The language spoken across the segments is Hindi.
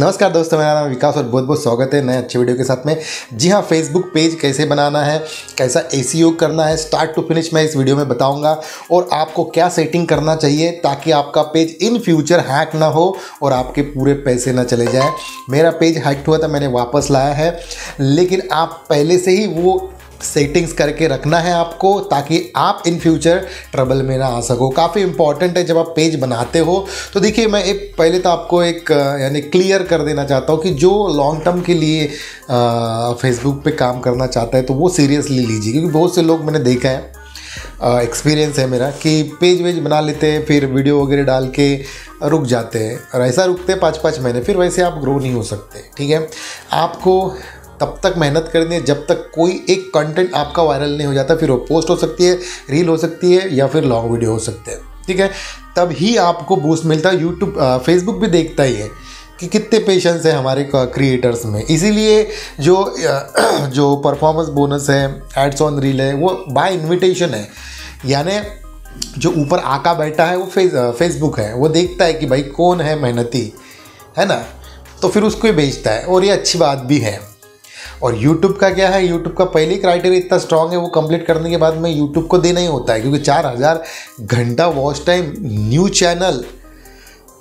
नमस्कार दोस्तों मेरा नाम विकास और बहुत बहुत स्वागत है नए अच्छे वीडियो के साथ में जी हाँ फेसबुक पेज कैसे बनाना है कैसा ए करना है स्टार्ट टू फिनिश मैं इस वीडियो में बताऊंगा और आपको क्या सेटिंग करना चाहिए ताकि आपका पेज इन फ्यूचर हैक ना हो और आपके पूरे पैसे ना चले जाए मेरा पेज हैक्ड हुआ था मैंने वापस लाया है लेकिन आप पहले से ही वो सेटिंग्स करके रखना है आपको ताकि आप इन फ्यूचर ट्रबल में ना आ सको काफ़ी इंपॉर्टेंट है जब आप पेज बनाते हो तो देखिए मैं एक पहले तो आपको एक यानी क्लियर कर देना चाहता हूँ कि जो लॉन्ग टर्म के लिए फेसबुक पे काम करना चाहता है तो वो सीरियसली लीजिए क्योंकि बहुत से लोग मैंने देखा है एक्सपीरियंस है मेरा कि पेज वेज बना लेते हैं फिर वीडियो वगैरह डाल के रुक जाते हैं और ऐसा रुकते हैं पाँच पाँच महीने फिर वैसे आप ग्रो नहीं हो सकते ठीक है आपको तब तक मेहनत करनी है जब तक कोई एक कंटेंट आपका वायरल नहीं हो जाता फिर वो पोस्ट हो सकती है रील हो सकती है या फिर लॉन्ग वीडियो हो सकते हैं ठीक है तब ही आपको बूस्ट मिलता है यूट्यूब फेसबुक भी देखता ही है कि कितने पेशेंस हैं हमारे क्रिएटर्स में इसीलिए जो जो परफॉर्मेंस बोनस है एड्स ऑन रील है वो बाय इनविटेशन है यानी जो ऊपर आका बैठा है वो फेस फेसबुक है वो देखता है कि भाई कौन है मेहनती है ना तो फिर उसको ही भेजता है और ये अच्छी बात भी है और यूट्यूब का क्या है यूट्यूब का पहले क्राइटेरिया इतना स्ट्रांग है वो कंप्लीट करने के बाद में यूट्यूब को देना ही होता है क्योंकि चार हज़ार घंटा वॉच टाइम न्यू चैनल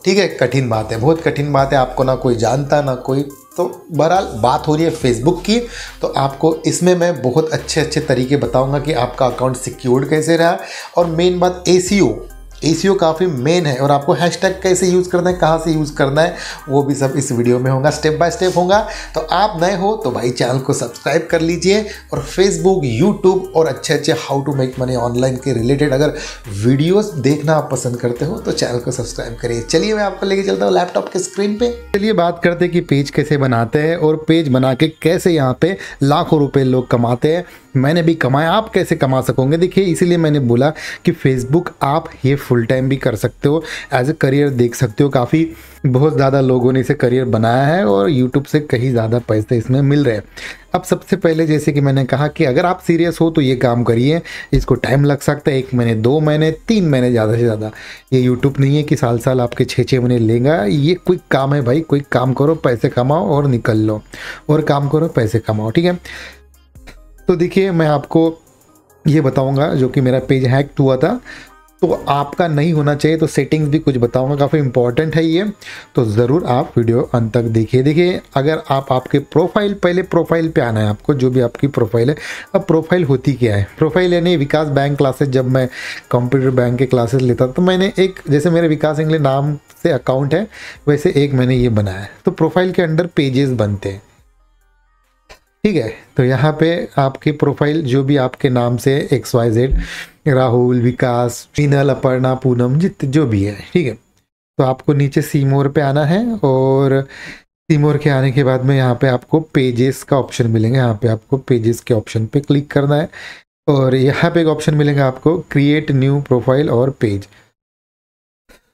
ठीक है कठिन बात है बहुत कठिन बात है आपको ना कोई जानता ना कोई तो बहरहाल बात हो रही है फेसबुक की तो आपको इसमें मैं बहुत अच्छे अच्छे तरीके बताऊंगा कि आपका अकाउंट सिक्योर्ड कैसे रहा और मेन बात ए ए काफ़ी मेन है और आपको हैशटैग कैसे यूज़ करना है कहाँ से यूज़ करना है वो भी सब इस वीडियो में होगा स्टेप बाय स्टेप होगा तो आप नए हो तो भाई चैनल को सब्सक्राइब कर लीजिए और फेसबुक यूट्यूब और अच्छे अच्छे how to make money online के रिलेटेड अगर वीडियोस देखना आप पसंद करते हो तो चैनल को सब्सक्राइब करिए चलिए मैं आपको लेके चलता हूँ लैपटॉप के स्क्रीन पर चलिए बात करते हैं कि पेज कैसे बनाते हैं और पेज बना के कैसे यहाँ पर लाखों रुपये लोग कमाते हैं मैंने भी कमाया आप कैसे कमा सकोगे देखिए इसीलिए मैंने बोला कि फेसबुक आप ये फुल टाइम भी कर सकते हो एज ए करियर देख सकते हो काफ़ी बहुत ज़्यादा लोगों ने इसे करियर बनाया है और यूट्यूब से कहीं ज़्यादा पैसे इसमें मिल रहे हैं अब सबसे पहले जैसे कि मैंने कहा कि अगर आप सीरियस हो तो ये काम करिए इसको टाइम लग सकता है एक महीने दो महीने तीन महीने ज़्यादा से ज़्यादा ये यूट्यूब नहीं है कि साल साल आपके छः छः महीने लेगा ये क्विक काम है भाई क्विक काम करो पैसे कमाओ और निकल लो और काम करो पैसे कमाओ ठीक है तो देखिए मैं आपको ये बताऊंगा जो कि मेरा पेज हैक हुआ था तो आपका नहीं होना चाहिए तो सेटिंग्स भी कुछ बताऊंगा काफ़ी इंपॉर्टेंट है ये तो ज़रूर आप वीडियो अंत तक देखिए देखिए अगर आप आपके प्रोफाइल पहले प्रोफाइल पे आना है आपको जो भी आपकी प्रोफाइल है अब प्रोफाइल होती क्या है प्रोफाइल यानी विकास बैंक क्लासेस जब मैं कंप्यूटर बैंक के क्लासेस लेता तो मैंने एक जैसे मेरे विकास इंग्ले नाम से अकाउंट है वैसे एक मैंने ये बनाया है तो प्रोफाइल के अंडर पेजेस बनते हैं ठीक है तो यहाँ पे आपकी प्रोफाइल जो भी आपके नाम से X Y Z Rahul Vikas Meenal Aparna Poonam Jeet जो भी है ठीक है तो आपको नीचे सीमोर पे आना है और सीमोर के आने के बाद में यहाँ पे आपको पेजेस का ऑप्शन मिलेंगे यहाँ पे आपको पेजेस के ऑप्शन पे क्लिक करना है और यहाँ पे एक ऑप्शन मिलेगा आपको क्रिएट न्यू प्रोफाइल और पेज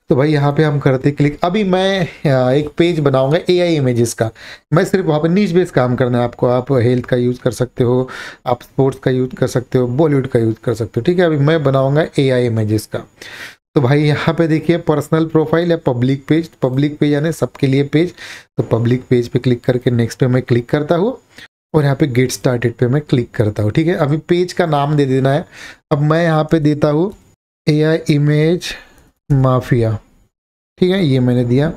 तो भाई यहाँ पे हम करते क्लिक अभी मैं एक पेज बनाऊंगा ए आई इमेजेस का मैं सिर्फ वहाँ पर नीच बेस काम करना है आपको आप हेल्थ का यूज़ कर सकते हो आप स्पोर्ट्स का यूज़ कर सकते हो बॉलीवुड का यूज़ कर सकते हो ठीक है अभी मैं बनाऊंगा ए आई इमेजेस का तो भाई यहाँ पे देखिए पर्सनल प्रोफाइल है पब्लिक पेज पब्लिक पेज यानी सबके लिए पेज तो पब्लिक पेज पे क्लिक करके नेक्स्ट पे मैं क्लिक करता हूँ और यहाँ पे गेट स्टार्टेड पे मैं क्लिक करता हूँ ठीक है अभी पेज का नाम दे देना है अब मैं यहाँ पे देता हूँ ए आई इमेज माफिया ठीक है ये मैंने दिया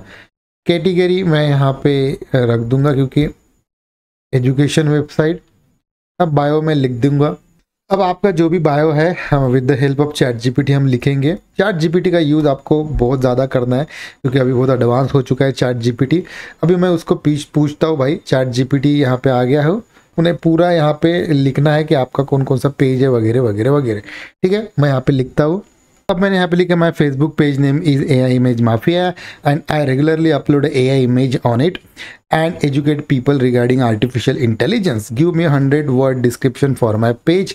कैटेगरी मैं यहाँ पे रख दूंगा क्योंकि एजुकेशन वेबसाइट अब बायो में लिख दूंगा अब आपका जो भी बायो है हम with the help of ChatGPT हम लिखेंगे चैट जीपीटी का यूज़ आपको बहुत ज़्यादा करना है क्योंकि अभी बहुत एडवांस हो चुका है चैट जीपीटी अभी मैं उसको पीछ पूछता हूँ भाई चैट जीपीटी यहाँ पे आ गया हो उन्हें पूरा यहाँ पे लिखना है कि आपका कौन कौन सा पेज है वगैरह वगैरह वगैरह ठीक है मैं यहाँ पे लिखता हूँ अब मैंने यहाँ पे लिखा my Facebook page name is A I image mafia and I regularly upload A I image on it and educate people regarding artificial intelligence give me hundred word description for my page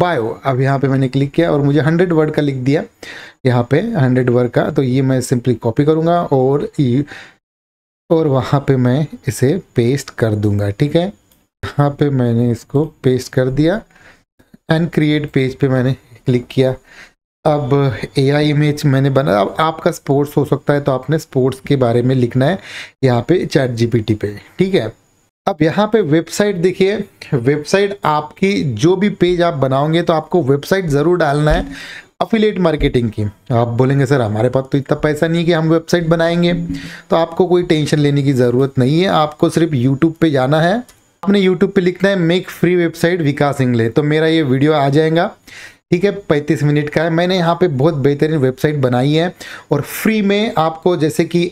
bio अब यहाँ पे मैंने क्लिक किया और मुझे हंड्रेड वर्ड का लिख दिया यहाँ पे हंड्रेड वर्ड का तो ये मैं सिंपली कॉपी करूँगा और और वहाँ पे मैं इसे पेस्ट कर दूंगा ठीक है यहाँ पे मैंने इसको पेस्ट कर दिया एंड क्रिएट पेज पे मैंने क्लिक किया अब ए आई इमेज मैंने बना अब आपका स्पोर्ट्स हो सकता है तो आपने स्पोर्ट्स के बारे में लिखना है यहाँ पे चैट जीपीटी पे ठीक है अब यहाँ पे वेबसाइट देखिए वेबसाइट आपकी जो भी पेज आप बनाओगे तो आपको वेबसाइट ज़रूर डालना है अफिलेट मार्केटिंग की आप बोलेंगे सर हमारे पास तो इतना पैसा नहीं है कि हम वेबसाइट बनाएंगे तो आपको कोई टेंशन लेने की ज़रूरत नहीं है आपको सिर्फ यूट्यूब पे जाना है आपने यूट्यूब पे लिखना है make free website Vikas Ingle तो मेरा ये वीडियो आ जाएगा ठीक है पैंतीस मिनट का है मैंने यहाँ पे बहुत बेहतरीन वेबसाइट बनाई है और फ्री में आपको जैसे कि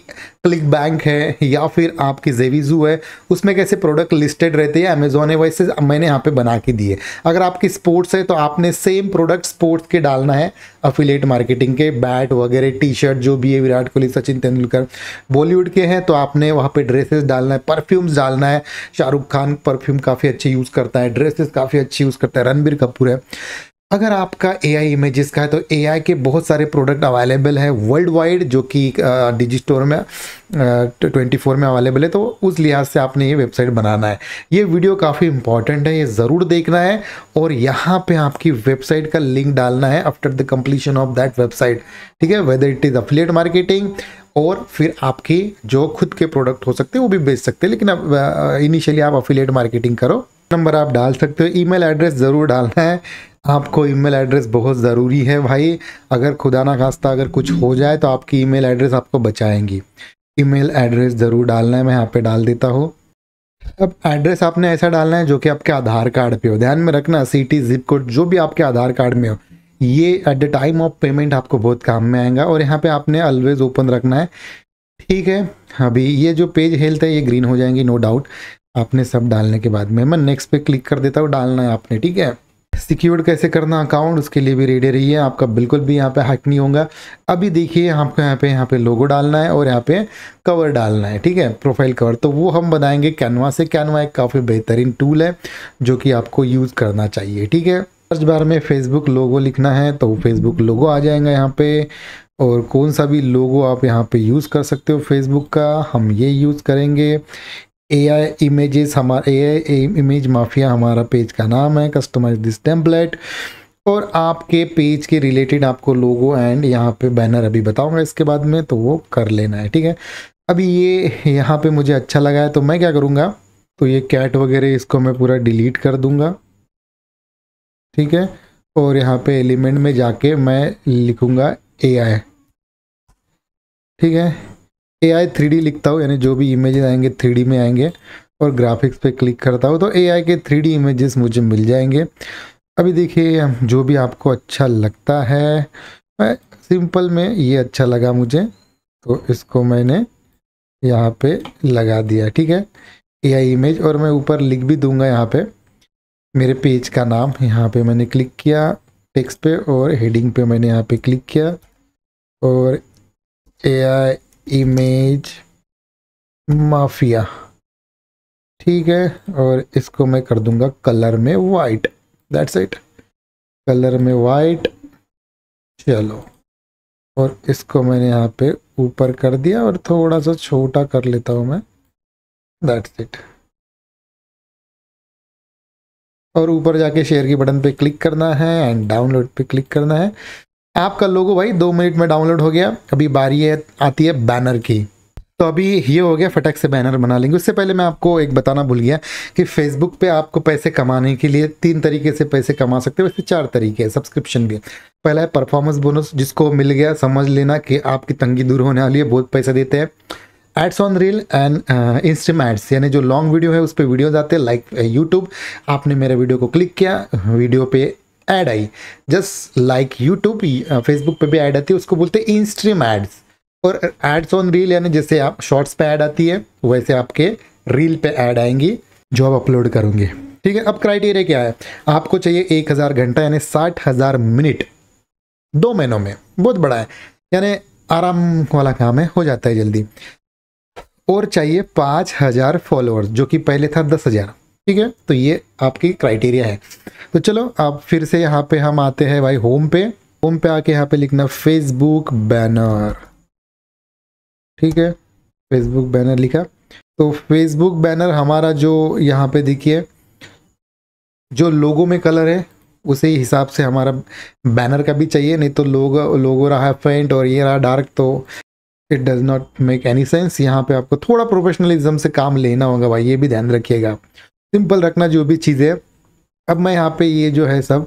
क्लिक बैंक है या फिर आपकी जेवीजू है उसमें कैसे प्रोडक्ट लिस्टेड रहते हैं अमेजोन है वैसे मैंने यहाँ पे बना के दिए अगर आपकी स्पोर्ट्स है तो आपने सेम प्रोडक्ट स्पोर्ट्स के डालना है अफिलेट मार्केटिंग के बैट वगैरह टी शर्ट जो भी है विराट कोहली सचिन तेंदुलकर बॉलीवुड के हैं तो आपने वहाँ पर ड्रेसेस डालना है परफ्यूम्स डालना है शाहरुख खान परफ्यूम काफ़ी अच्छे यूज़ करता है ड्रेसेस काफ़ी अच्छी यूज़ करता है रणबीर कपूर है अगर आपका ए आई इमेजेस का है तो ए आई के बहुत सारे प्रोडक्ट अवेलेबल है वर्ल्ड वाइड जो कि डिजी स्टोर में ट्वेंटी फोर में अवेलेबल है तो उस लिहाज से आपने ये वेबसाइट बनाना है ये वीडियो काफ़ी इंपॉर्टेंट है ये ज़रूर देखना है और यहाँ पे आपकी वेबसाइट का लिंक डालना है after the completion of that website ठीक है whether it is affiliate marketing और फिर आपकी जो खुद के प्रोडक्ट हो सकते हैं वो भी बेच सकते हैं लेकिन इनिशियली आप अफिलियट मार्केटिंग करो नंबर आप डाल सकते हो ईमेल एड्रेस ज़रूर डालना है आपको ईमेल एड्रेस बहुत ज़रूरी है भाई अगर खुदा ना खास्ता अगर कुछ हो जाए तो आपकी ईमेल एड्रेस आपको बचाएंगी ईमेल एड्रेस ज़रूर डालना है मैं यहाँ पे डाल देता हूँ अब एड्रेस आपने ऐसा डालना है जो कि आपके आधार कार्ड पे हो ध्यान में रखना सिटी जिप कोड जो भी आपके आधार कार्ड में हो ये at the time of payment आपको बहुत काम में आएगा और यहाँ पर आपने ऑलवेज ओपन रखना है ठीक है अभी ये जो पेज हेल्थ है ये ग्रीन हो जाएंगी नो डाउट आपने सब डालने के बाद में मैं नेक्स्ट पे क्लिक कर देता हूँ डालना है आपने ठीक है सिक्योर्ड कैसे करना अकाउंट उसके लिए भी रेडी रहिए आपका बिल्कुल भी यहाँ पे हैक नहीं होगा अभी देखिए आपको यहाँ पे यहाँ पे लोगो डालना है और यहाँ पे कवर डालना है ठीक है प्रोफाइल कवर तो वो हम बनाएंगे कैनवा से कैनवा एक काफ़ी बेहतरीन टूल है जो कि आपको यूज़ करना चाहिए ठीक है सर्च बार में फेसबुक लोगो लिखना है तो फेसबुक लोगो आ जाएगा यहाँ पे और कौन सा भी लोगो आप यहाँ पे यूज़ कर सकते हो फेसबुक का हम ये यूज़ करेंगे ए आई इमेजेस हमारा ए आई इमेज माफिया हमारा पेज का नाम है कस्टमाइज दिस टेम्पलेट और आपके पेज के रिलेटेड आपको लोगो एंड यहाँ पे बैनर अभी बताऊंगा इसके बाद में तो वो कर लेना है ठीक है अभी ये यहाँ पे मुझे अच्छा लगा है तो मैं क्या करूँगा तो ये कैट वगैरह इसको मैं पूरा डिलीट कर दूँगा ठीक है और यहाँ पे एलिमेंट में जाके मैं लिखूँगा ए आई ठीक है ए आई थ्री डी लिखता हूँ यानी जो भी इमेजेस आएंगे थ्री डी में आएंगे और ग्राफिक्स पे क्लिक करता हूँ तो ए आई के थ्री डी इमेजेस मुझे मिल जाएंगे अभी देखिए जो भी आपको अच्छा लगता है सिंपल में ये अच्छा लगा मुझे तो इसको मैंने यहाँ पे लगा दिया ठीक है ए आई इमेज और मैं ऊपर लिख भी दूंगा यहाँ पे मेरे पेज का नाम यहाँ पे मैंने क्लिक किया टेक्स्ट पे और हेडिंग पे मैंने यहाँ पे क्लिक किया और ए आई इमेज माफिया ठीक है और इसको मैं कर दूंगा कलर में वाइट दैट्स इट कलर में वाइट चलो और इसको मैंने यहाँ पे ऊपर कर दिया और थोड़ा सा छोटा कर लेता हूँ मैं दैट्स इट और ऊपर जाके शेयर की बटन पे क्लिक करना है एंड डाउनलोड पे क्लिक करना है ऐप का लोगो भाई दो मिनट में डाउनलोड हो गया अभी बारी है आती है बैनर की तो अभी ये हो गया फटक से बैनर बना लेंगे उससे पहले मैं आपको एक बताना भूल गया कि फेसबुक पे आपको पैसे कमाने के लिए तीन तरीके से पैसे कमा सकते हैं वैसे चार तरीके हैं सब्सक्रिप्शन भी पहला है परफॉर्मेंस बोनस जिसको मिल गया समझ लेना कि आपकी तंगी दूर होने वाली है बहुत पैसा देते हैं ads on reel and instream ads यानी जो लॉन्ग वीडियो है उस पर वीडियोज आते हैं लाइक यूट्यूब uh, आपने मेरे वीडियो को क्लिक किया वीडियो पे ad I just like YouTube Facebook पे भी ऐड आती है उसको बोलते हैं इंस्ट्रीम एड्स और एड्स ऑन रील यानी जैसे आप शॉर्ट्स पे ऐड आती है वैसे आपके रील पे ऐड आएंगी जो आप अपलोड करोगे ठीक है अब क्राइटेरिया क्या है आपको चाहिए एक हज़ार घंटा यानी साठ हज़ार मिनट दो महीनों में बहुत बड़ा है यानी आराम वाला काम है हो जाता है जल्दी और चाहिए पाँच हज़ार फॉलोअर्स जो कि पहले था दस हज़ार ठीक है तो ये आपकी क्राइटेरिया है तो चलो आप फिर से यहाँ पे हम आते हैं भाई होम पे होम पे आके यहाँ पे लिखना फेसबुक बैनर ठीक है फेसबुक बैनर लिखा तो फेसबुक बैनर हमारा जो यहाँ पे देखिए जो लोगों में कलर है उसी हिसाब से हमारा बैनर का भी चाहिए नहीं तो लोग लोगो रहा फेंट और ये रहा डार्क तो it does not make any sense यहाँ पे आपको थोड़ा प्रोफेशनलिज्म से काम लेना होगा भाई ये भी ध्यान रखिएगा सिंपल रखना जो भी चीज़ें अब मैं यहाँ पे ये जो है सब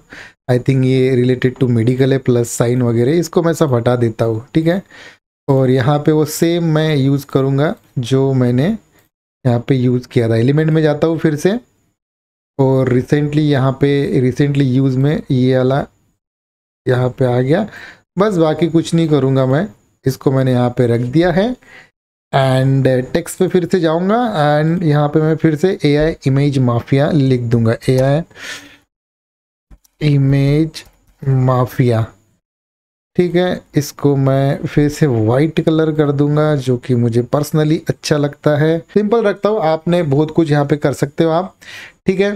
आई थिंक ये रिलेटेड टू मेडिकल है प्लस साइन वगैरह इसको मैं सब हटा देता हूँ ठीक है और यहाँ पे वो सेम मैं यूज़ करूँगा जो मैंने यहाँ पे यूज़ किया था एलिमेंट में जाता हूँ फिर से और रिसेंटली यहाँ पे रिसेंटली यूज़ में ये वाला यहाँ पे आ गया बस बाकी कुछ नहीं करूँगा मैं इसको मैंने यहाँ पे रख दिया है एंड टेक्स्ट uh, पे फिर से जाऊंगा एंड यहाँ पे मैं फिर से ए आई इमेज माफिया लिख दूंगा ए आई इमेज माफिया ठीक है इसको मैं फिर से वाइट कलर कर दूंगा जो कि मुझे पर्सनली अच्छा लगता है सिंपल रखता हूँ आपने बहुत कुछ यहाँ पे कर सकते हो आप ठीक है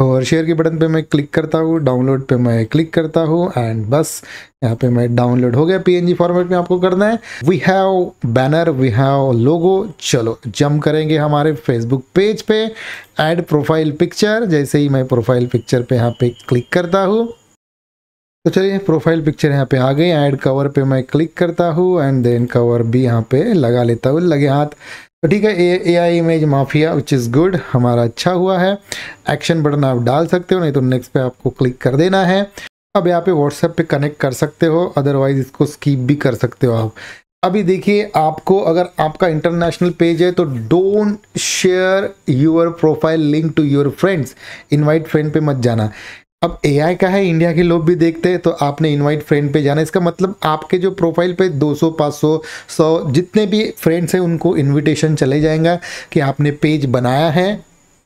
और शेयर के बटन पे मैं क्लिक करता हूँ डाउनलोड पे मैं क्लिक करता हूँ एंड बस यहाँ पे मैं डाउनलोड हो गया पीएनजी फॉर्मेट में आपको करना है we have banner we have logo चलो जम करेंगे हमारे फेसबुक पेज पे ऐड प्रोफाइल पिक्चर जैसे ही मैं प्रोफाइल पिक्चर पे यहाँ पे क्लिक करता हूँ तो चलिए प्रोफाइल पिक्चर यहाँ पे आ गई एड कवर पे मैं क्लिक करता हूँ एंड देन कवर भी यहाँ पे लगा लेता हूँ लगे हाथ तो ठीक है A I image mafia which is good हमारा अच्छा हुआ है एक्शन बटन आप डाल सकते हो नहीं तो नेक्स्ट पे आपको क्लिक कर देना है अब यहाँ पे व्हाट्सएप पे कनेक्ट कर सकते हो अदरवाइज इसको स्कीप भी कर सकते हो आप अभी देखिए आपको अगर आपका इंटरनेशनल पेज है तो don't share your profile link to your friends invite friend पे मत जाना अब ए का है इंडिया के लोग भी देखते हैं तो आपने इनवाइट फ्रेंड पे जाना इसका मतलब आपके जो प्रोफाइल पे 200 500 100 जितने भी फ्रेंड्स हैं उनको इनविटेशन चले जाएगा कि आपने पेज बनाया है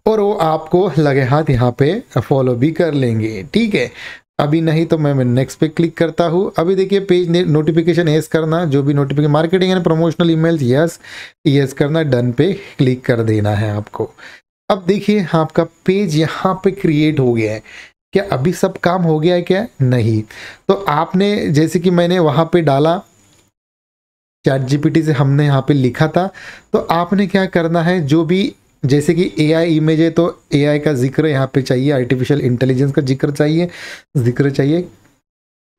और वो आपको लगे हाथ यहाँ पे फॉलो भी कर लेंगे ठीक है अभी नहीं तो मैं नेक्स्ट पे क्लिक करता हूँ अभी देखिए पेज नोटिफिकेशन येस करना जो भी notification marketing and promotional emails yes yes करना डन पे क्लिक कर देना है आपको अब देखिए आपका पेज यहाँ पे क्रिएट हो गया है क्या अभी सब काम हो गया है क्या नहीं तो आपने जैसे कि मैंने वहाँ पे डाला चैट जीपीटी से हमने यहाँ पे लिखा था तो आपने क्या करना है जो भी जैसे कि ए आई इमेज है तो ए आई का जिक्र यहाँ पे चाहिए आर्टिफिशियल इंटेलिजेंस का जिक्र चाहिए जिक्र चाहिए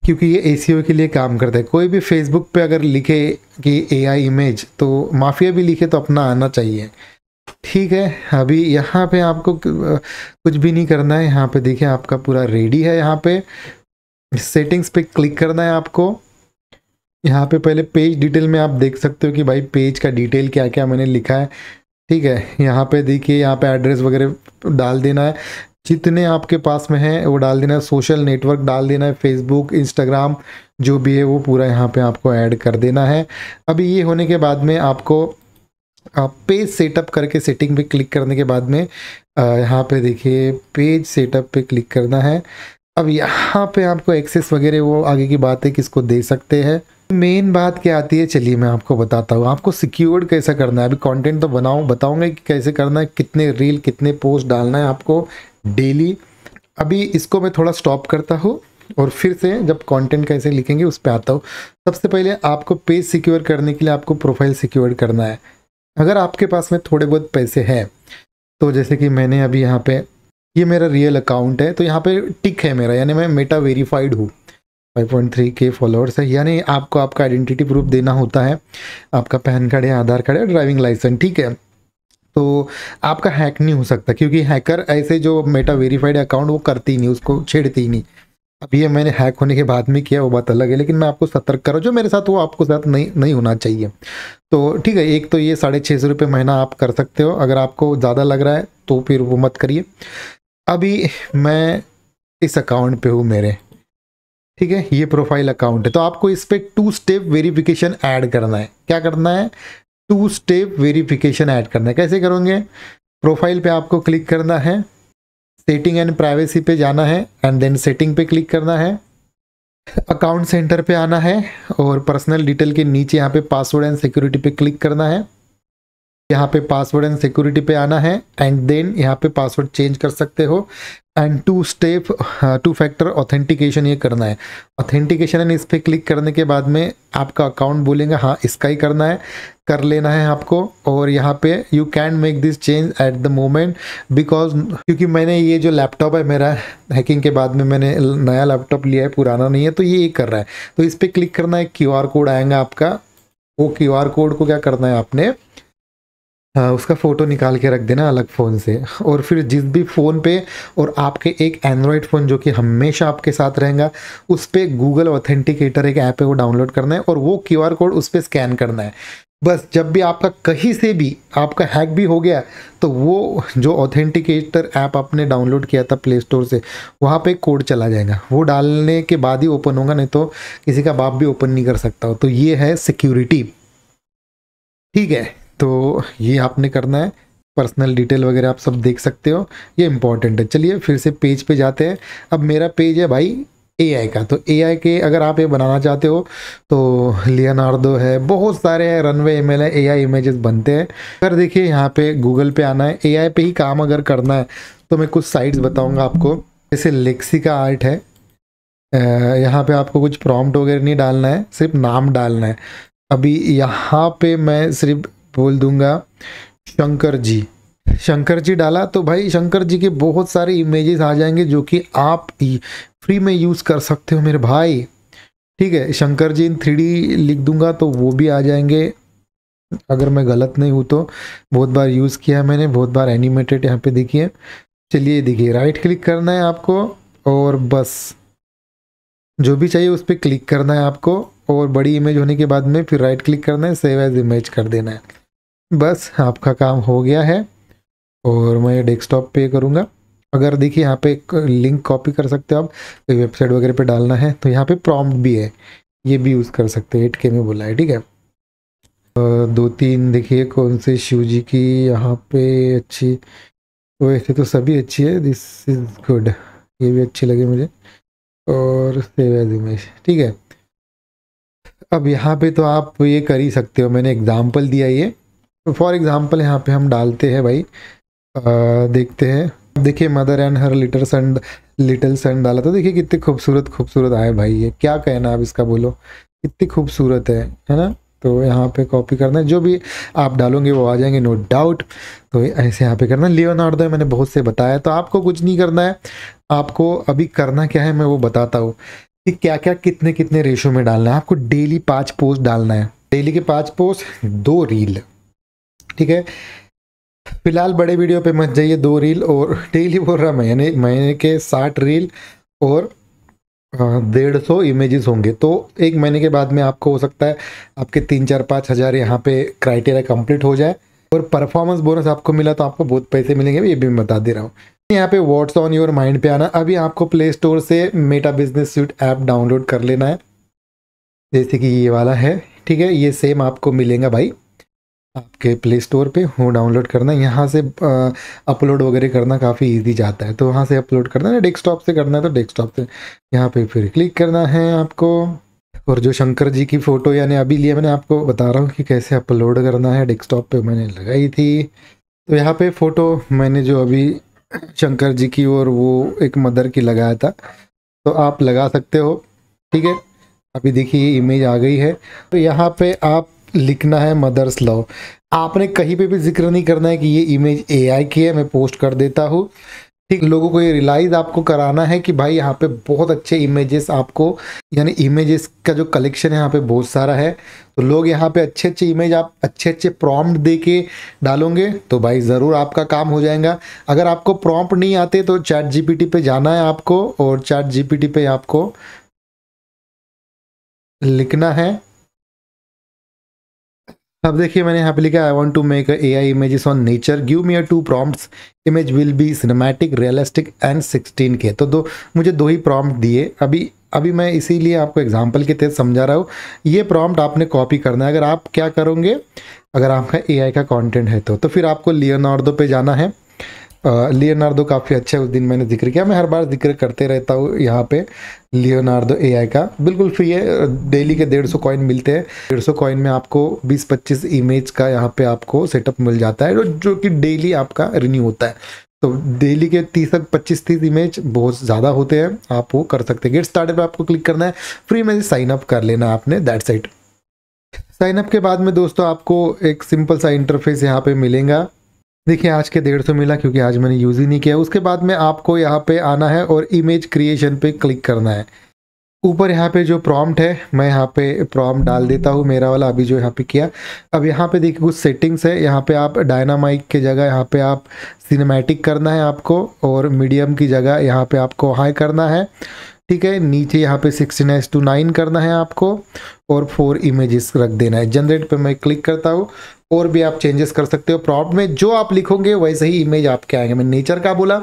क्योंकि ये ए के लिए काम करता है कोई भी फेसबुक पे अगर लिखे कि ए आई इमेज तो माफिया भी लिखे तो अपना आना चाहिए ठीक है अभी यहाँ पे आपको कुछ भी नहीं करना है यहाँ पे देखिए आपका पूरा रेडी है यहाँ पे सेटिंग्स पे क्लिक करना है आपको यहाँ पे पहले पेज डिटेल में आप देख सकते हो कि भाई पेज का डिटेल क्या क्या मैंने लिखा है ठीक है यहाँ पे देखिए यहाँ पे एड्रेस वगैरह डाल देना है जितने आपके पास में है वो डाल देना है सोशल नेटवर्क डाल देना है फेसबुक इंस्टाग्राम जो भी है वो पूरा यहाँ पे आपको ऐड कर देना है अभी ये होने के बाद में आपको आप पेज सेटअप करके सेटिंग पे क्लिक करने के बाद में यहाँ पे देखिए पेज सेटअप पे क्लिक करना है अब यहाँ पे आपको एक्सेस वगैरह वो आगे की बात है किसको दे सकते हैं मेन बात क्या आती है चलिए मैं आपको बताता हूँ आपको सिक्योर्ड कैसा करना है अभी कंटेंट तो बनाऊँ बताऊँगा कि कैसे करना है कितने रील कितने पोस्ट डालना है आपको डेली अभी इसको मैं थोड़ा स्टॉप करता हूँ और फिर से जब कंटेंट कैसे लिखेंगे उस पर आता हूँ सबसे पहले आपको पेज सिक्योर करने के लिए आपको प्रोफाइल सिक्योर करना है अगर आपके पास में थोड़े बहुत पैसे हैं तो जैसे कि मैंने अभी यहाँ पे ये मेरा रियल अकाउंट है तो यहाँ पे टिक है मेरा यानी मैं मेटा वेरीफाइड हूँ 5.3 के फॉलोअर्स है यानी आपको आपका आइडेंटिटी प्रूफ देना होता है आपका पैन कार्ड या आधार कार्ड या ड्राइविंग लाइसेंस ठीक है तो आपका हैक नहीं हो सकता क्योंकि हैकर ऐसे जो मेटा वेरीफाइड अकाउंट वो करती नहीं उसको छेड़ती ही नहीं अब ये मैंने हैक होने के बाद में किया वो बात अलग है लेकिन मैं आपको सतर्क करो जो मेरे साथ वो आपको साथ नहीं नहीं होना चाहिए तो ठीक है एक तो ये साढ़े छः सौ रुपये महीना आप कर सकते हो अगर आपको ज़्यादा लग रहा है तो फिर वो मत करिए अभी मैं इस अकाउंट पे हूँ मेरे ठीक है ये प्रोफाइल अकाउंट है तो आपको इस पर टू स्टेप वेरीफ़िकेशन ऐड करना है क्या करना है टू स्टेप वेरीफिकेशन ऐड करना है कैसे करोगे प्रोफाइल पर आपको क्लिक करना है सेटिंग एंड प्राइवेसी पे जाना है एंड देन सेटिंग पे क्लिक करना है अकाउंट सेंटर पे आना है और पर्सनल डिटेल के नीचे यहाँ पे पासवर्ड एंड सिक्योरिटी पे क्लिक करना है यहाँ पे पासवर्ड एंड सिक्योरिटी पे आना है एंड देन यहाँ पे पासवर्ड चेंज कर सकते हो and two step two factor authentication ये करना है ऑथेंटिकेशन एंड इस पर क्लिक करने के बाद में आपका अकाउंट बोलेंगे हाँ इसका ही करना है कर लेना है आपको और यहाँ पे you can make this change at the moment because क्योंकि मैंने ये जो लैपटॉप है मेरा हैकिंग के बाद में मैंने नया लैपटॉप लिया है पुराना नहीं है तो ये कर रहा है तो इस पर क्लिक करना है क्यू कोड आएगा आपका वो क्यू कोड को क्या करना है आपने हाँ, उसका फ़ोटो निकाल के रख देना अलग फ़ोन से और फिर जिस भी फ़ोन पे और आपके एक एंड्रॉयड फ़ोन जो कि हमेशा आपके साथ रहेगा उस पर गूगल ऑथेंटिकेटर एक ऐप है वो डाउनलोड करना है और वो क्यू आर कोड उस पर स्कैन करना है बस जब भी आपका कहीं से भी आपका हैक भी हो गया तो वो जो ऑथेंटिकेटर ऐप आपने डाउनलोड किया था प्ले स्टोर से वहाँ पे कोड चला जाएगा वो डालने के बाद ही ओपन होगा नहीं तो किसी का बाप भी ओपन नहीं कर सकता हो तो ये है सिक्योरिटी ठीक है तो ये आपने करना है पर्सनल डिटेल वगैरह आप सब देख सकते हो ये इंपॉर्टेंट है चलिए फिर से पेज पे जाते हैं अब मेरा पेज है भाई ए का तो ए के अगर आप ये बनाना चाहते हो तो लियनार्डो है बहुत सारे हैं रनवे एम एल है ए आई इमेजेस बनते हैं अगर देखिए यहाँ पे गूगल पे आना है ए पे ही काम अगर करना है तो मैं कुछ साइट्स बताऊँगा आपको जैसे लेक्सी का आर्ट है यहाँ पे आपको कुछ प्रॉम्प्ट वगैरह नहीं डालना है सिर्फ नाम डालना है अभी यहाँ पे मैं सिर्फ बोल दूंगा शंकर जी शंकर जी डाला तो भाई शंकर जी के बहुत सारे इमेजेस आ जाएंगे जो कि आप फ्री में यूज़ कर सकते हो मेरे भाई ठीक है शंकर जी इन थ्री लिख दूंगा तो वो भी आ जाएंगे अगर मैं गलत नहीं हूँ तो बहुत बार यूज़ किया है मैंने बहुत बार एनिमेटेड यहाँ पे देखिए चलिए देखिए राइट क्लिक करना है आपको और बस जो भी चाहिए उस पर क्लिक करना है आपको और बड़ी इमेज होने के बाद में फिर राइट क्लिक करना है सेव एज इमेज कर देना है बस आपका काम हो गया है और मैं ये डेस्कटॉप पे करूँगा अगर देखिए यहाँ पे एक लिंक कॉपी कर सकते हो आप कोई वेबसाइट वगैरह पे डालना है तो यहाँ पे प्रॉम्प्ट भी है ये भी यूज़ कर सकते हैं एट के में बोला है ठीक है दो तीन देखिए कौन से शिव जी की यहाँ पे अच्छी वैसे तो सभी अच्छी है दिस इज़ गुड ये भी अच्छी लगी मुझे और सेव एज इमेज ठीक है अब यहाँ पे तो आप ये कर ही सकते हो मैंने एग्जाम्पल दिया ये तो फॉर एग्जांपल यहाँ पे हम डालते हैं भाई आ, देखते हैं देखिए mother and her little son little son डाला तो देखिए कितने खूबसूरत खूबसूरत आए भाई ये क्या कहना आप इसका बोलो कितनी खूबसूरत है है ना तो यहाँ पे कॉपी करना है जो भी आप डालोगे वो आ जाएंगे नो डाउट तो ऐसे यहाँ पे करना है लियोनार्डो मैंने बहुत से बताया तो आपको कुछ नहीं करना है आपको अभी करना क्या है मैं वो बताता हूँ कि क्या क्या कितने कितने रेशो में डालना है आपको डेली पाँच पोस्ट डालना है डेली के पाँच पोस्ट दो रील ठीक है फिलहाल बड़े वीडियो पे मत जाइए दो रील और डेली बोल रहा यानी महीने के साठ रील और डेढ़ सौ इमेजेस होंगे तो एक महीने के बाद में आपको हो सकता है आपके तीन चार पाँच हज़ार यहाँ पे क्राइटेरिया कंप्लीट हो जाए और परफॉर्मेंस बोनस आपको मिला तो आपको बहुत पैसे मिलेंगे ये भी मैं बता दे रहा हूँ यहाँ पे व्हाट्स ऑन योर माइंड पे आना अभी आपको प्ले स्टोर से Meta business suite app download कर लेना है जैसे कि ये वाला है ठीक है ये सेम आपको मिलेगा भाई आपके प्ले स्टोर पे हो डाउनलोड करना यहाँ से अपलोड वगैरह करना काफ़ी इजी जाता है तो वहाँ से अपलोड करना है डेस्कटॉप से करना है तो डेस्कटॉप से यहाँ पे फिर क्लिक करना है आपको और जो शंकर जी की फ़ोटो यानी अभी लिए मैंने आपको बता रहा हूँ कि कैसे अपलोड करना है डेस्कटॉप पे मैंने लगाई थी तो यहाँ पे फ़ोटो मैंने जो अभी शंकर जी की और वो एक मदर की लगाया था तो आप लगा सकते हो ठीक है अभी देखिए ये इमेज आ गई है तो यहाँ पे आप लिखना है मदर्स लव आपने कहीं पे भी जिक्र नहीं करना है कि ये इमेज एआई की है मैं पोस्ट कर देता हूँ ठीक लोगों को ये रिलाइज आपको कराना है कि भाई यहाँ पे बहुत अच्छे इमेजेस आपको यानी इमेजेस का जो कलेक्शन है यहाँ पे बहुत सारा है तो लोग यहाँ पे अच्छे अच्छे इमेज आप अच्छे अच्छे प्रॉम्प्ट दे के डालोगे तो भाई ज़रूर आपका काम हो जाएगा अगर आपको प्रॉम्प्ट नहीं आते तो चैट जीपीटी पे जाना है आपको और चैट जी पे आपको लिखना है अब देखिए मैंने यहाँ पे लिखा I want to make A I image on nature give me a two prompts image will be cinematic realistic and 16 के तो दो मुझे दो ही प्रॉम्प्ट दिए अभी अभी मैं इसीलिए आपको एग्जाम्पल के तहत समझा रहा हूँ ये प्रॉम्प्ट आपने कॉपी करना है अगर आप क्या करोगे अगर आपका ए का कॉन्टेंट है तो तो फिर आपको लियोनार्डो पे जाना है लियोनार्डो काफ़ी अच्छे उस दिन मैंने जिक्र किया मैं हर बार जिक्र करते रहता हूँ यहाँ पे लियोनार्डो एआई का बिल्कुल फ्री है डेली के डेढ़ सौ कॉइन मिलते हैं डेढ़ सौ कॉइन में आपको बीस पच्चीस इमेज का यहाँ पे आपको सेटअप मिल जाता है जो कि डेली आपका रिन्यू होता है तो डेली के तीस पच्चीस तीस इमेज बहुत ज़्यादा होते हैं आप वो कर सकते हैं गेट स्टार्ट पर आपको क्लिक करना है फ्री में साइन अप कर लेना आपने दैट साइट साइनअप के बाद में दोस्तों आपको एक सिंपल सा इंटरफेस यहाँ पे मिलेगा देखिए आज के डेढ़ सौ मिला क्योंकि आज मैंने यूज़ ही नहीं किया उसके बाद में आपको यहाँ पे आना है और इमेज क्रिएशन पे क्लिक करना है ऊपर यहाँ पे जो प्रॉम्प्ट है मैं यहाँ पे प्रॉम्प्ट डाल देता हूँ मेरा वाला अभी जो यहाँ पे किया अब यहाँ पे देखिए कुछ सेटिंग्स है यहाँ पे आप डायनामाइक की जगह यहाँ पे आप सिनेमैटिक करना है आपको और मीडियम की जगह यहाँ पे आपको हाई करना है ठीक है नीचे यहाँ पे सिक्सटीन एस टू नाइन करना है आपको और फोर इमेजेस रख देना है जनरेट पे मैं क्लिक करता हूँ और भी आप चेंजेस कर सकते हो प्रॉप में जो आप लिखोगे वैसे ही इमेज आपके आएंगे मैं नेचर का बोला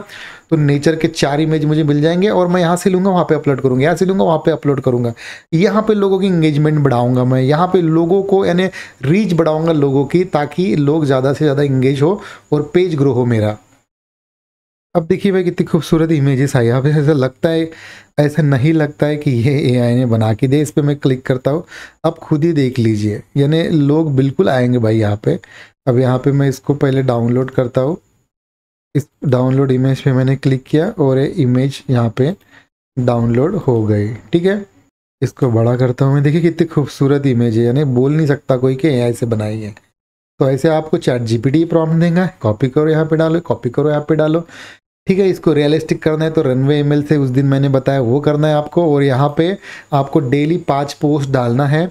तो नेचर के चार इमेज मुझे मिल जाएंगे और मैं यहाँ से लूँगा वहाँ पे अपलोड करूँगा यहाँ से लूँगा वहाँ पे अपलोड करूँगा यहाँ पे लोगों की इंगेजमेंट बढ़ाऊँगा मैं यहाँ पे लोगों को यानी रीच बढ़ाऊँगा लोगों की ताकि लोग ज़्यादा से ज़्यादा इंगेज हो और पेज ग्रो हो मेरा अब देखिए भाई कितनी खूबसूरत इमेजेस आई पे ऐसा लगता है ऐसा नहीं लगता है कि ये एआई ने बना के दे इस पर मैं क्लिक करता हूँ अब खुद ही देख लीजिए यानी लोग बिल्कुल आएंगे भाई यहाँ पे अब यहाँ पे मैं इसको पहले डाउनलोड करता हूँ इस डाउनलोड इमेज पे मैंने क्लिक किया और ये इमेज यहाँ पे डाउनलोड हो गई ठीक है इसको बड़ा करता हूँ मैं देखिए कितनी खूबसूरत इमेज है यानी बोल नहीं सकता कोई कि ए से बनाई है तो ऐसे आपको चैट जीपीटी प्रॉब्लम देगा कॉपी करो यहाँ पे डालो कॉपी करो यहाँ पे डालो ठीक है इसको रियलिस्टिक करना है तो रनवे ईमेल से उस दिन मैंने बताया वो करना है आपको और यहाँ पे आपको डेली पाँच पोस्ट डालना है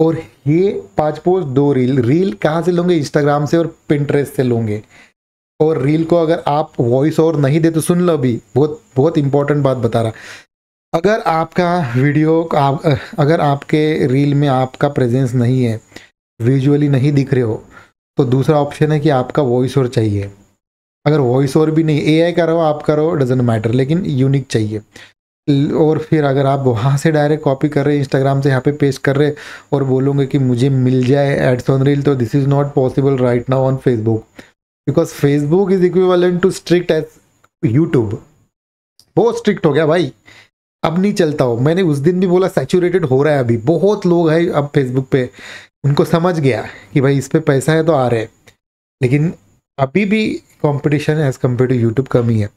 और ये पाँच पोस्ट दो रील रील कहाँ से लोगे इंस्टाग्राम से और पिंटरेस्ट से लूँगे और रील को अगर आप वॉइस ओवर नहीं दे तो सुन लो अभी बहुत बहुत इंपॉर्टेंट बात बता रहा अगर आपका वीडियो आप, अगर आपके रील में आपका प्रेजेंस नहीं है विजुअली नहीं दिख रहे हो तो दूसरा ऑप्शन है कि आपका वॉइस ओवर चाहिए अगर वॉइस ओवर भी नहीं ए करो आप करो डजेंट मैटर लेकिन यूनिक चाहिए और फिर अगर आप वहाँ से डायरेक्ट कॉपी कर रहे हैं इंस्टाग्राम से यहाँ पे पेस्ट कर रहे और बोलोगे कि मुझे मिल जाए एड्स ऑन रील तो this is not possible right now on Facebook because Facebook is equivalent to strict as YouTube बहुत स्ट्रिक्ट हो गया भाई अब नहीं चलता हो मैंने उस दिन भी बोला सेचूरेटेड हो रहा है अभी बहुत लोग हैं अब फेसबुक पे उनको समझ गया कि भाई इस पर पैसा है तो आ रहे हैं लेकिन अभी भी competition as compare to YouTube कम ही है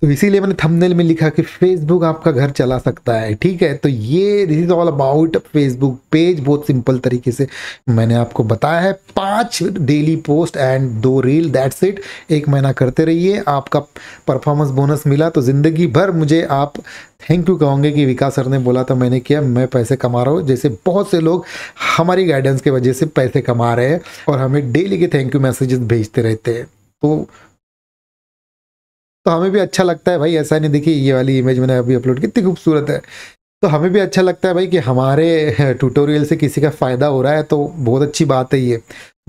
तो इसीलिए मैंने थंबनेल में लिखा कि फेसबुक आपका घर चला सकता है ठीक है तो ये this is all about Facebook page बहुत सिंपल तरीके से मैंने आपको बताया है पांच डेली पोस्ट एंड दो रील दैट्स इट एक महीना करते रहिए आपका परफॉर्मेंस बोनस मिला तो ज़िंदगी भर मुझे आप थैंक यू कहोगे कि विकास सर ने बोला था मैंने किया मैं पैसे कमा रहा हूँ जैसे बहुत से लोग हमारी गाइडेंस की वजह से पैसे कमा रहे हैं और हमें डेली के थैंक यू मैसेजेस भेजते रहते हैं तो तो हमें भी अच्छा लगता है भाई ऐसा नहीं देखिए ये वाली इमेज मैंने अभी अपलोड की खूबसूरत है तो हमें भी अच्छा लगता है भाई कि हमारे ट्यूटोरियल से किसी का फ़ायदा हो रहा है तो बहुत अच्छी बात है ये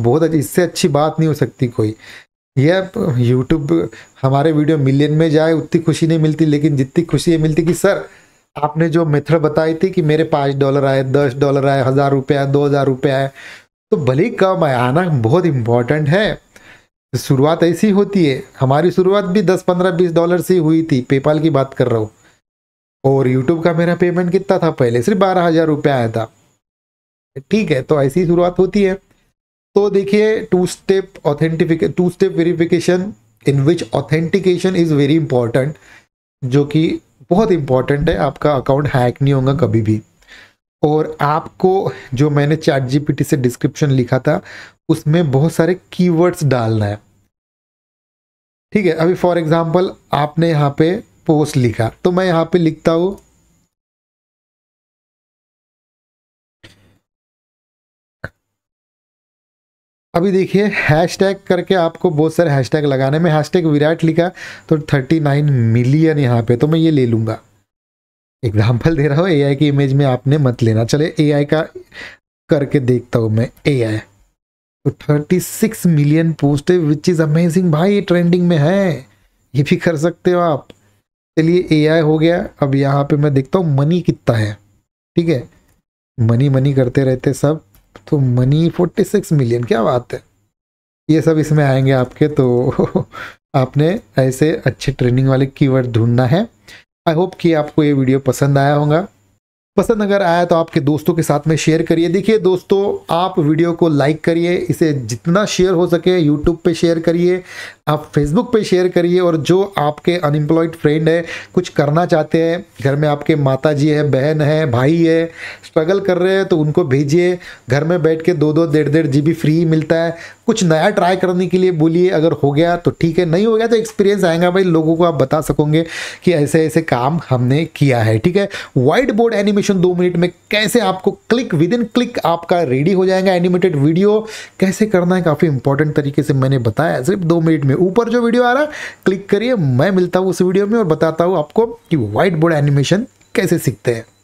बहुत अच्छी इससे अच्छी बात नहीं हो सकती कोई ये यूट्यूब हमारे वीडियो मिलियन में जाए उतनी खुशी नहीं मिलती लेकिन जितनी खुशी ये मिलती कि सर आपने जो मेथड बताई थी कि मेरे पाँच डॉलर आए दस डॉलर आए हज़ार रुपये आए दो हज़ार रुपये आए तो भले कम आए आना बहुत इम्पॉर्टेंट है तो शुरुआत ऐसी होती है हमारी शुरुआत भी दस पंद्रह बीस डॉलर से हुई थी पेपाल की बात कर रहा हूँ और यूट्यूब का मेरा पेमेंट कितना था पहले सिर्फ बारह हज़ार रुपया आया था ठीक है तो ऐसी शुरुआत होती है तो देखिए two step authentic two step verification in which authentication is very important जो कि बहुत इंपॉर्टेंट है आपका अकाउंट हैक नहीं होगा कभी भी और आपको जो मैंने चैट जीपीटी से डिस्क्रिप्शन लिखा था उसमें बहुत सारे कीवर्ड्स डालना है ठीक है अभी फॉर एग्जाम्पल आपने यहाँ पे पोस्ट लिखा तो मैं यहाँ पे लिखता हूँ अभी देखिए हैशटैग करके आपको बहुत सारे हैशटैग लगाने में हैशटैग विराट लिखा तो थर्टी नाइन मिलियन यहाँ पे तो मैं ये ले लूँगा एग्जाम्पल दे रहा हूँ एआई की इमेज में आपने मत लेना चले एआई का करके देखता हूँ मैं एआई तो 36 मिलियन पोस्ट है विच इज़ अमेजिंग भाई ये ट्रेंडिंग में है ये भी कर सकते हो आप चलिए एआई हो गया अब यहाँ पे मैं देखता हूँ मनी कितना है ठीक है मनी मनी करते रहते सब तो मनी 46 मिलियन क्या बात है ये सब इसमें आएंगे आपके तो आपने ऐसे अच्छे ट्रेनिंग वाले कीवर्ड ढूंढना है आई होप कि आपको ये वीडियो पसंद आया होगा पसंद अगर आया तो आपके दोस्तों के साथ में शेयर करिए देखिए दोस्तों आप वीडियो को लाइक करिए इसे जितना शेयर हो सके यूट्यूब पे शेयर करिए आप फेसबुक पे शेयर करिए और जो आपके अनएम्प्लॉयड फ्रेंड है कुछ करना चाहते हैं घर में आपके माता जी है बहन है भाई है स्ट्रगल कर रहे हैं तो उनको भेजिए घर में बैठ के दो दो डेढ़ डेढ़ जी फ्री मिलता है कुछ नया ट्राई करने के लिए बोलिए अगर हो गया तो ठीक है नहीं हो गया तो एक्सपीरियंस आएगा भाई लोगों को आप बता सकोगे कि ऐसे ऐसे काम हमने किया है ठीक है वाइट बोर्ड एनिमेशन दो मिनट में कैसे आपको क्लिक विद इन क्लिक आपका रेडी हो जाएगा एनिमेटेड वीडियो कैसे करना है काफ़ी इंपॉर्टेंट तरीके से मैंने बताया सिर्फ दो मिनट में ऊपर जो वीडियो आ रहा क्लिक करिए मैं मिलता हूँ उस वीडियो में और बताता हूँ आपको कि वाइट बोर्ड एनिमेशन कैसे सीखते हैं